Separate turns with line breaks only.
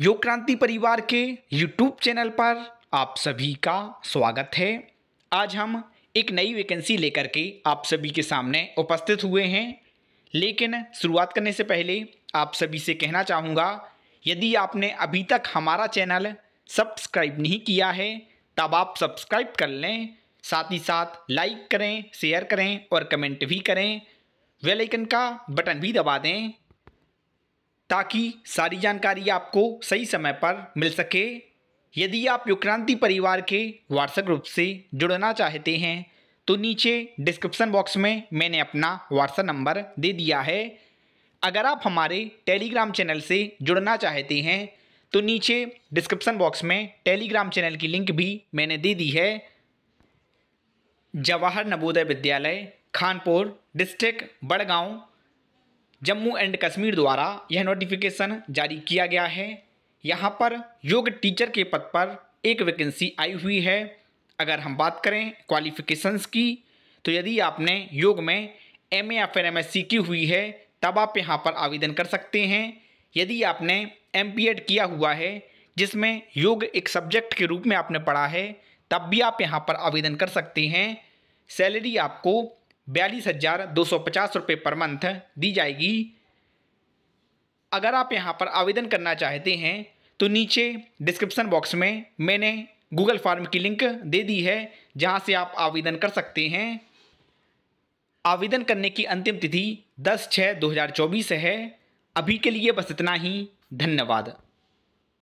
योग क्रांति परिवार के YouTube चैनल पर आप सभी का स्वागत है आज हम एक नई वैकेंसी लेकर के आप सभी के सामने उपस्थित हुए हैं लेकिन शुरुआत करने से पहले आप सभी से कहना चाहूँगा यदि आपने अभी तक हमारा चैनल सब्सक्राइब नहीं किया है तब आप सब्सक्राइब कर लें साथ ही साथ लाइक करें शेयर करें और कमेंट भी करें वेलाइकन का बटन भी दबा दें ताकि सारी जानकारी आपको सही समय पर मिल सके यदि आप युक्रांति परिवार के व्हाट्सएप ग्रुप से जुड़ना चाहते हैं तो नीचे डिस्क्रिप्शन बॉक्स में मैंने अपना व्हाट्सएप नंबर दे दिया है अगर आप हमारे टेलीग्राम चैनल से जुड़ना चाहते हैं तो नीचे डिस्क्रिप्शन बॉक्स में टेलीग्राम चैनल की लिंक भी मैंने दे दी है जवाहर नवोदय विद्यालय खानपुर डिस्ट्रिक्ट बड़गांव जम्मू एंड कश्मीर द्वारा यह नोटिफिकेशन जारी किया गया है यहाँ पर योग टीचर के पद पर एक वैकेंसी आई हुई है अगर हम बात करें क्वालिफिकेशंस की तो यदि आपने योग में एम ए या फिर एम की हुई है तब आप यहाँ पर आवेदन कर सकते हैं यदि आपने एम किया हुआ है जिसमें योग एक सब्जेक्ट के रूप में आपने पढ़ा है तब भी आप यहाँ पर आवेदन कर सकते हैं सैलरी आपको बयालीस हज़ार दो सौ पचास रुपये पर मंथ दी जाएगी अगर आप यहाँ पर आवेदन करना चाहते हैं तो नीचे डिस्क्रिप्सन बॉक्स में मैंने गूगल फॉर्म की लिंक दे दी है जहाँ से आप आवेदन कर सकते हैं आवेदन करने की अंतिम तिथि दस छः दो हज़ार चौबीस है अभी के लिए बस इतना ही धन्यवाद